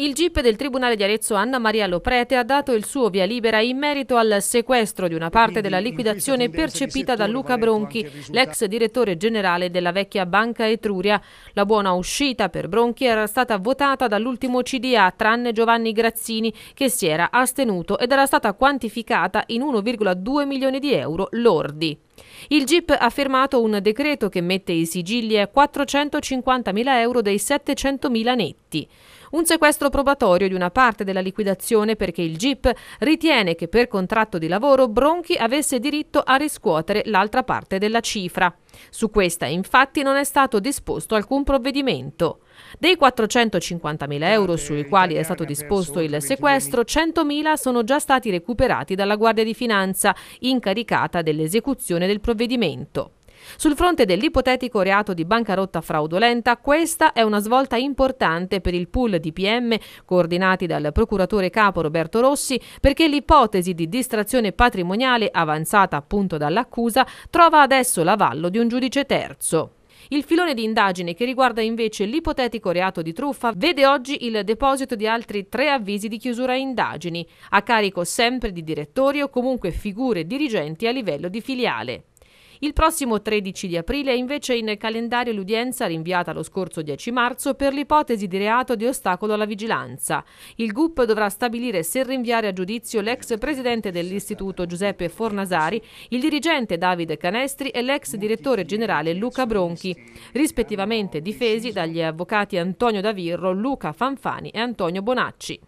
Il GIP del Tribunale di Arezzo Anna Maria Loprete ha dato il suo via libera in merito al sequestro di una parte della liquidazione percepita da Luca Bronchi, l'ex direttore generale della vecchia Banca Etruria. La buona uscita per Bronchi era stata votata dall'ultimo CDA, tranne Giovanni Grazzini, che si era astenuto ed era stata quantificata in 1,2 milioni di euro lordi. Il GIP ha firmato un decreto che mette i sigilli a 450.000 euro dei 700.000 netti. Un sequestro probatorio di una parte della liquidazione perché il GIP ritiene che per contratto di lavoro Bronchi avesse diritto a riscuotere l'altra parte della cifra. Su questa infatti non è stato disposto alcun provvedimento. Dei 450.000 eh, euro sui quali è stato disposto il sequestro, 100.000 sono già stati recuperati dalla Guardia di Finanza, incaricata dell'esecuzione del provvedimento. Sul fronte dell'ipotetico reato di bancarotta fraudolenta, questa è una svolta importante per il pool di PM coordinati dal procuratore capo Roberto Rossi perché l'ipotesi di distrazione patrimoniale avanzata appunto dall'accusa trova adesso l'avallo di un giudice terzo. Il filone di indagine che riguarda invece l'ipotetico reato di truffa vede oggi il deposito di altri tre avvisi di chiusura indagini, a carico sempre di direttori o comunque figure dirigenti a livello di filiale. Il prossimo 13 di aprile è invece in calendario l'udienza rinviata lo scorso 10 marzo per l'ipotesi di reato di ostacolo alla vigilanza. Il GUP dovrà stabilire se rinviare a giudizio l'ex presidente dell'istituto Giuseppe Fornasari, il dirigente Davide Canestri e l'ex direttore generale Luca Bronchi, rispettivamente difesi dagli avvocati Antonio Davirro, Luca Fanfani e Antonio Bonacci.